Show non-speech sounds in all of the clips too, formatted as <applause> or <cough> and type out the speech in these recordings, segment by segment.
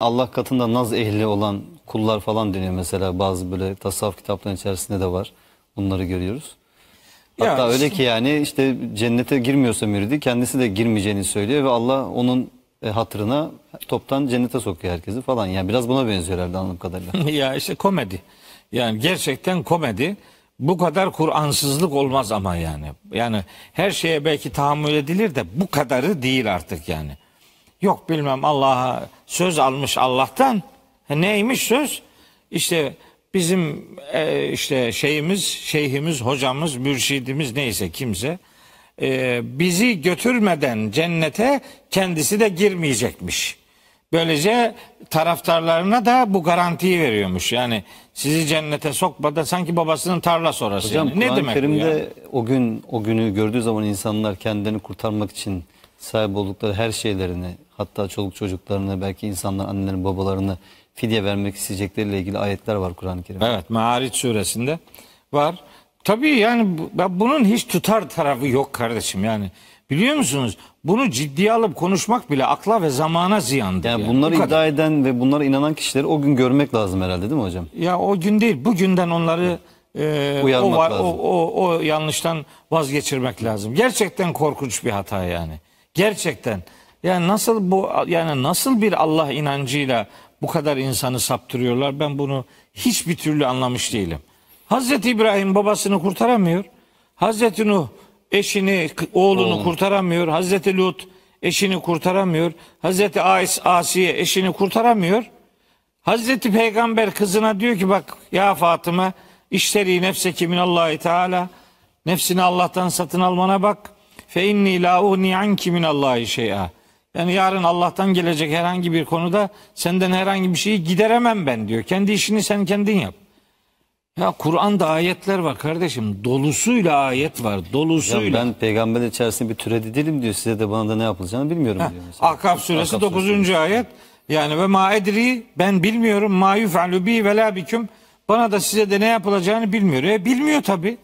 Allah katında naz ehli olan kullar falan deniyor mesela bazı böyle tasavvuf kitapların içerisinde de var. Bunları görüyoruz. Hatta ya, öyle ki yani işte cennete girmiyorsa müridi kendisi de girmeyeceğini söylüyor ve Allah onun e, hatırına toptan cennete sokuyor herkesi falan. Yani biraz buna benziyor herhalde anladığım kadarıyla. <laughs> ya işte komedi. Yani gerçekten komedi. Bu kadar Kur'ansızlık olmaz ama yani. Yani her şeye belki tahammül edilir de bu kadarı değil artık yani. Yok bilmem Allah'a söz almış Allah'tan. E, neymiş söz? İşte bizim e, işte şeyimiz, şeyhimiz, hocamız, mürşidimiz neyse kimse e, bizi götürmeden cennete kendisi de girmeyecekmiş. Böylece taraftarlarına da bu garantiyi veriyormuş. Yani sizi cennete sokmada sanki babasının tarla sonrası. Hocam yani. ne demek Kerim'de bu ya? o gün o günü gördüğü zaman insanlar kendini kurtarmak için sahip oldukları her şeylerini hatta çoluk çocuklarını belki insanlar annelerini babalarını fidye vermek isteyecekleriyle ilgili ayetler var Kur'an-ı Kerim'de. Evet Maariç suresinde var. Tabii yani bu, bunun hiç tutar tarafı yok kardeşim yani. Biliyor musunuz? Bunu ciddiye alıp konuşmak bile akla ve zamana ziyandır. Yani, yani. bunları Bu iddia kadar. eden ve bunlara inanan kişileri o gün görmek lazım herhalde değil mi hocam? Ya o gün değil. Bugünden onları e, o, O, o, o yanlıştan vazgeçirmek lazım. Gerçekten korkunç bir hata yani. Gerçekten. Yani nasıl bu yani nasıl bir Allah inancıyla bu kadar insanı saptırıyorlar? Ben bunu hiçbir türlü anlamış değilim. Hazreti İbrahim babasını kurtaramıyor. Hazreti Nuh eşini, oğlunu Oğlum. kurtaramıyor. Hazreti Lut eşini kurtaramıyor. Hazreti Ais, Asiye eşini kurtaramıyor. Hazreti Peygamber kızına diyor ki bak ya Fatıma işleri nefse kimin Allahi Teala nefsini Allah'tan satın almana bak fe inni la ugni anki min Allahi şey'a. Yani yarın Allah'tan gelecek herhangi bir konuda senden herhangi bir şeyi gideremem ben diyor. Kendi işini sen kendin yap. Ya Kur'an'da ayetler var kardeşim. Dolusuyla ayet var. Dolusuyla. Ya ben peygamber içerisinde bir türedi değilim diyor. Size de bana da ne yapılacağını bilmiyorum ha, diyor. Mesela. Akaf suresi Akaf 9. ayet. Yani ve ma edri ben bilmiyorum. Ma yuf'alu bi ve la biküm. Bana da size de ne yapılacağını bilmiyor. E bilmiyor tabii.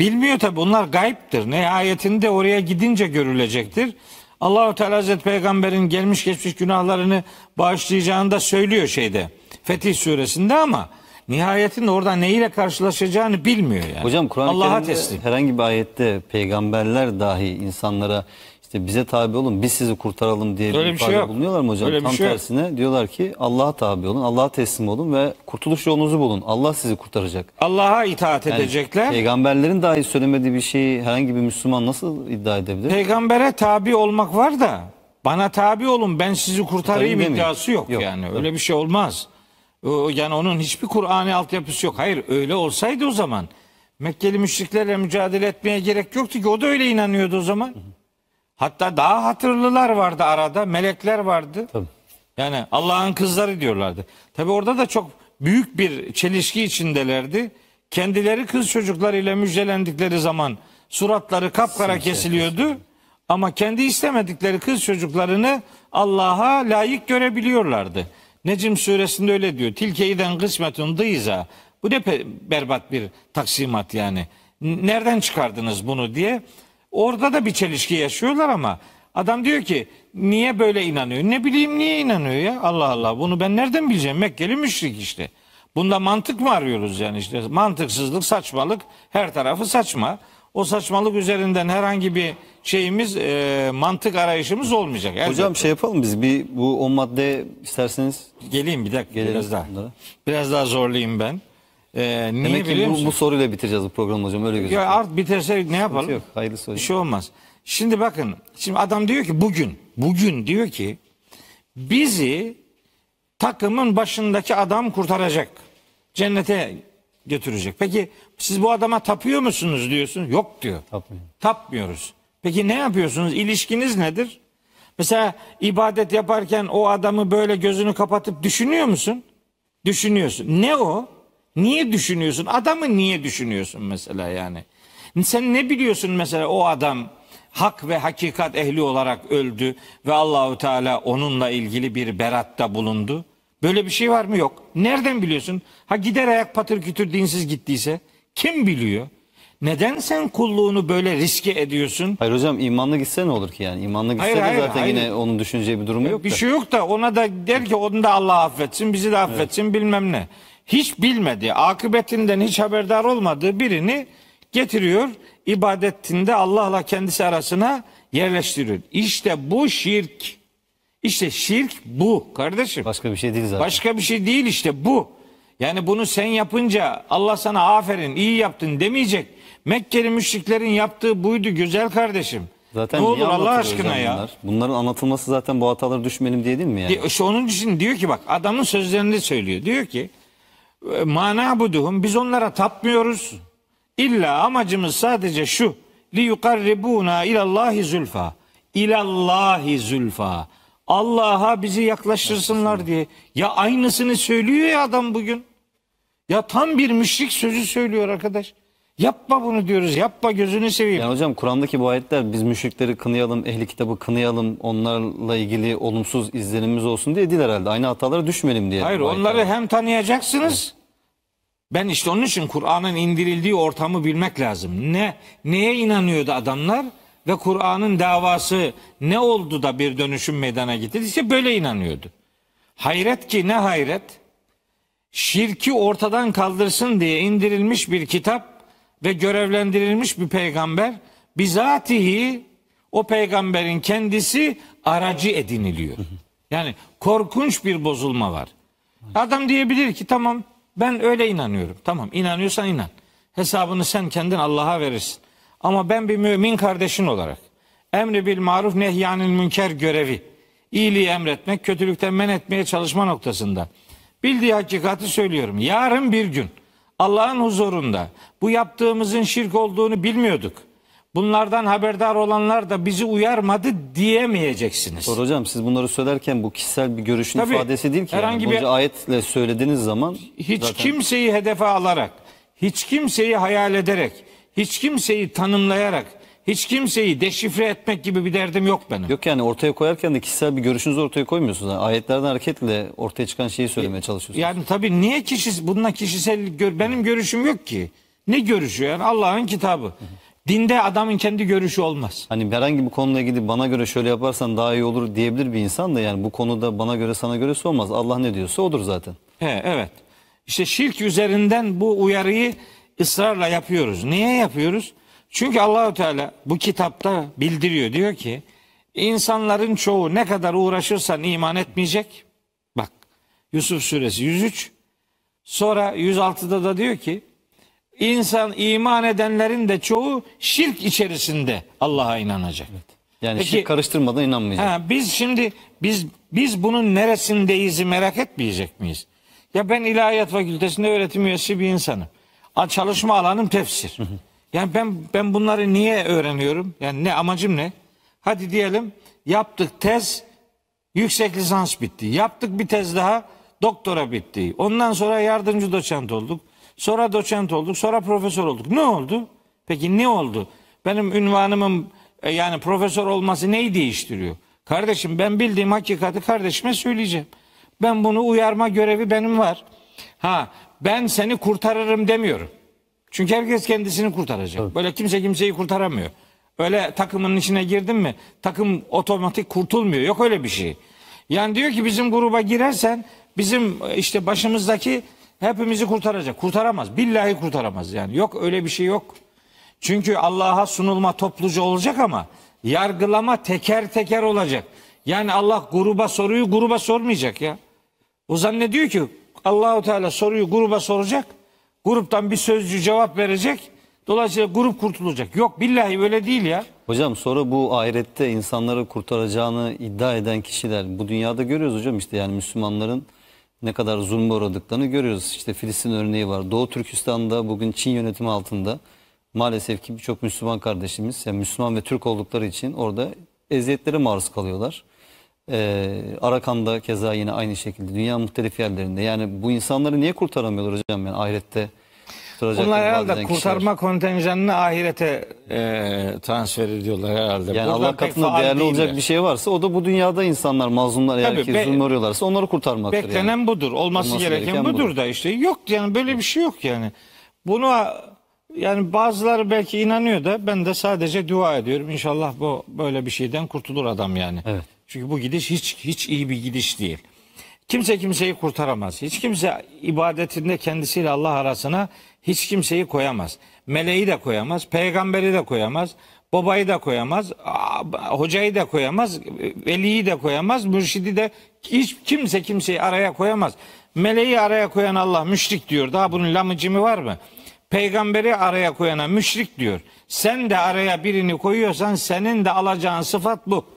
Bilmiyor tabi bunlar gayiptir. Nihayetinde oraya gidince görülecektir. Allahu Teala Hazreti Peygamber'in gelmiş geçmiş günahlarını bağışlayacağını da söylüyor şeyde. Fetih suresinde ama nihayetinde orada neyle karşılaşacağını bilmiyor yani. Hocam Kur'an-ı Kerim'de herhangi bir ayette peygamberler dahi insanlara işte bize tabi olun biz sizi kurtaralım diye Öyle bir ifade şey yok. bulunuyorlar mı hocam? Öyle bir Tam şey yok. tersine diyorlar ki Allah'a tabi olun, Allah'a teslim olun ve kurtuluş yolunuzu bulun. Allah sizi kurtaracak. Allah'a itaat Yani edecekler. Peygamberlerin dahi söylemediği bir şeyi herhangi bir Müslüman nasıl iddia edebilir? Peygambere tabi olmak var da bana tabi olun ben sizi Kurtarayım iddiası yok, Yok, yani. Öyle bir şey olmaz. Yani onun hiçbir Kur'an'ı altyapısı yok. Hayır öyle olsaydı o zaman Mekkeli müşriklerle mücadele etmeye gerek yoktu ki o da öyle inanıyordu o zaman. Hatta daha hatırlılar vardı arada, melekler vardı. Tabii. Yani Allah'ın kızları diyorlardı. Tabi orada da çok büyük bir çelişki içindelerdi. Kendileri kız çocuklarıyla müjdelendikleri zaman suratları kapkara kesiliyordu. Ama kendi istemedikleri kız çocuklarını Allah'a layık görebiliyorlardı. Necim suresinde öyle diyor. Tilkeyden kısmetun dıyza. Bu ne berbat bir taksimat yani. Nereden çıkardınız bunu diye Orada da bir çelişki yaşıyorlar ama adam diyor ki niye böyle inanıyor? Ne bileyim niye inanıyor ya? Allah Allah bunu ben nereden bileceğim? Mekkeli müşrik işte. Bunda mantık mı arıyoruz yani işte mantıksızlık, saçmalık her tarafı saçma. O saçmalık üzerinden herhangi bir şeyimiz e, mantık arayışımız olmayacak. Elbette. Hocam şey yapalım biz bir bu o madde isterseniz geleyim bir dakika Gelelim biraz daha. Biraz daha zorlayayım ben. Ee, niye Demek biliyor bu, musun? bu soruyla bitireceğiz bu programı hocam öyle gözüküyor. Ya art bitirse ne yapalım? Yok hayırlısı Bir şey olmaz. Şimdi bakın. Şimdi adam diyor ki bugün. Bugün diyor ki bizi takımın başındaki adam kurtaracak. Cennete götürecek. Peki siz bu adama tapıyor musunuz diyorsun? Yok diyor. Tapmıyor. Tapmıyoruz. Peki ne yapıyorsunuz? İlişkiniz nedir? Mesela ibadet yaparken o adamı böyle gözünü kapatıp düşünüyor musun? Düşünüyorsun. Ne o? Niye düşünüyorsun? Adamı niye düşünüyorsun mesela yani? Sen ne biliyorsun mesela o adam hak ve hakikat ehli olarak öldü ve Allahu Teala onunla ilgili bir beratta bulundu. Böyle bir şey var mı? Yok. Nereden biliyorsun? Ha gider ayak patır kütür dinsiz gittiyse kim biliyor? Neden sen kulluğunu böyle riske ediyorsun? Hayır hocam imanlı gitse ne olur ki yani? İmanlı gitse hayır, de hayır, zaten hayır. yine onun düşüneceği bir durumu yok. Bir da. şey yok da ona da der ki onu da Allah affetsin, bizi de affetsin evet. bilmem ne hiç bilmedi, akıbetinden hiç haberdar olmadığı birini getiriyor. ibadetinde Allah'la kendisi arasına yerleştiriyor. İşte bu şirk. İşte şirk bu kardeşim. Başka bir şey değil zaten. Başka bir şey değil işte bu. Yani bunu sen yapınca Allah sana aferin iyi yaptın demeyecek. Mekkeli müşriklerin yaptığı buydu güzel kardeşim. Zaten ne olur Allah aşkına ya. Bunlar? Bunların anlatılması zaten bu hataları düşmeyelim diye değil mi yani? İşte onun için diyor ki bak adamın sözlerini söylüyor. Diyor ki e, mana buduhum biz onlara tapmıyoruz. İlla amacımız sadece şu. Li yukarribuna ilallahi zülfa. İlallahi zülfa. Allah'a bizi yaklaştırsınlar diye. Ya aynısını söylüyor ya adam bugün. Ya tam bir müşrik sözü söylüyor arkadaş. Yapma bunu diyoruz. Yapma gözünü seveyim. Ya hocam Kur'an'daki bu ayetler biz müşrikleri kınayalım, ehli kitabı kınayalım, onlarla ilgili olumsuz izlenimimiz olsun diye değil herhalde. Aynı hatalara düşmeyelim diye. Hayır onları ayetler. hem tanıyacaksınız. Evet. Ben işte onun için Kur'an'ın indirildiği ortamı bilmek lazım. Ne neye inanıyordu adamlar ve Kur'an'ın davası ne oldu da bir dönüşüm meydana getirdi? İşte böyle inanıyordu. Hayret ki ne hayret. Şirki ortadan kaldırsın diye indirilmiş bir kitap ve görevlendirilmiş bir peygamber bizatihi o peygamberin kendisi aracı ediniliyor. Yani korkunç bir bozulma var. Adam diyebilir ki tamam ben öyle inanıyorum. Tamam inanıyorsan inan. Hesabını sen kendin Allah'a verirsin. Ama ben bir mümin kardeşin olarak emri bil maruf nehyanil münker görevi iyiliği emretmek, kötülükten men etmeye çalışma noktasında bildiği hakikati söylüyorum. Yarın bir gün Allah'ın huzurunda bu yaptığımızın şirk olduğunu bilmiyorduk. Bunlardan haberdar olanlar da bizi uyarmadı diyemeyeceksiniz. Doğru hocam siz bunları söylerken bu kişisel bir görüşün Tabii, ifadesi değil ki. Herhangi yani. bir ayetle söylediğiniz zaman hiç zaten... kimseyi hedefe alarak, hiç kimseyi hayal ederek, hiç kimseyi tanımlayarak hiç kimseyi deşifre etmek gibi bir derdim yok benim. Yok yani ortaya koyarken de kişisel bir görüşünüzü ortaya koymuyorsunuz. Yani ayetlerden hareketle ortaya çıkan şeyi e, söylemeye çalışıyorsunuz. Yani tabii niye kişi bununla kişisel gör benim görüşüm yok ki. Ne görüşü yani Allah'ın kitabı. Dinde adamın kendi görüşü olmaz. Hani herhangi bir konuyla gidip bana göre şöyle yaparsan daha iyi olur diyebilir bir insan da yani bu konuda bana göre sana göresi olmaz. Allah ne diyorsa odur zaten. He evet. İşte şirk üzerinden bu uyarıyı ısrarla yapıyoruz. Niye yapıyoruz? Çünkü Allahü Teala bu kitapta bildiriyor diyor ki insanların çoğu ne kadar uğraşırsan iman etmeyecek. Bak Yusuf suresi 103 sonra 106'da da diyor ki insan iman edenlerin de çoğu şirk içerisinde Allah'a inanacak. Evet. Yani Peki, şirk karıştırmadan inanmayacak. Ha, biz şimdi biz biz bunun neresindeyiz merak etmeyecek miyiz? Ya ben ilahiyat fakültesinde öğretim üyesi bir insanım. Çalışma alanım tefsir. Hı hı. Yani ben ben bunları niye öğreniyorum? Yani ne amacım ne? Hadi diyelim yaptık tez yüksek lisans bitti. Yaptık bir tez daha doktora bitti. Ondan sonra yardımcı doçent olduk. Sonra doçent olduk. Sonra profesör olduk. Ne oldu? Peki ne oldu? Benim ünvanımın e, yani profesör olması neyi değiştiriyor? Kardeşim ben bildiğim hakikati kardeşime söyleyeceğim. Ben bunu uyarma görevi benim var. Ha ben seni kurtarırım demiyorum. Çünkü herkes kendisini kurtaracak. Evet. Böyle kimse kimseyi kurtaramıyor. Öyle takımın içine girdin mi takım otomatik kurtulmuyor. Yok öyle bir şey. Yani diyor ki bizim gruba girersen bizim e, işte başımızdaki hepimizi kurtaracak. Kurtaramaz. Billahi kurtaramaz yani. Yok öyle bir şey yok. Çünkü Allah'a sunulma topluca olacak ama yargılama teker teker olacak. Yani Allah gruba soruyu gruba sormayacak ya. O zannediyor ki Allahu Teala soruyu gruba soracak. Gruptan bir sözcü cevap verecek. Dolayısıyla grup kurtulacak. Yok billahi öyle değil ya. Hocam sonra bu ahirette insanları kurtaracağını iddia eden kişiler bu dünyada görüyoruz hocam işte yani Müslümanların ne kadar zulme uğradıklarını görüyoruz. İşte Filistin örneği var. Doğu Türkistan'da bugün Çin yönetimi altında maalesef ki birçok Müslüman kardeşimiz yani Müslüman ve Türk oldukları için orada eziyetlere maruz kalıyorlar. Ee, Arakan'da keza yine aynı şekilde. Dünya muhtelif yerlerinde. Yani bu insanları niye kurtaramıyorlar hocam? Yani ahirette kurtaracaklar. Bunlar herhalde kurtarma kişiler. kontenjanını ahirete e, transfer ediyorlar herhalde. Yani Allah katında değerli olacak de. bir şey varsa o da bu dünyada insanlar mazlumlar eğer Tabii, ki zulmü uğruyorlarsa onları kurtarmaktır. Beklenen yani. budur. Olması, Olması gereken, gereken budur, budur da işte. Yok yani böyle bir şey yok yani. Bunu yani bazıları belki inanıyor da ben de sadece dua ediyorum. İnşallah bu böyle bir şeyden kurtulur adam yani. Evet. Çünkü bu gidiş hiç hiç iyi bir gidiş değil. Kimse kimseyi kurtaramaz. Hiç kimse ibadetinde kendisiyle Allah arasına hiç kimseyi koyamaz. Meleği de koyamaz, peygamberi de koyamaz, babayı da koyamaz, hocayı da koyamaz, veliyi de koyamaz, mürşidi de hiç kimse kimseyi araya koyamaz. Meleği araya koyan Allah müşrik diyor. Daha bunun lamıcımı var mı? Peygamberi araya koyana müşrik diyor. Sen de araya birini koyuyorsan senin de alacağın sıfat bu.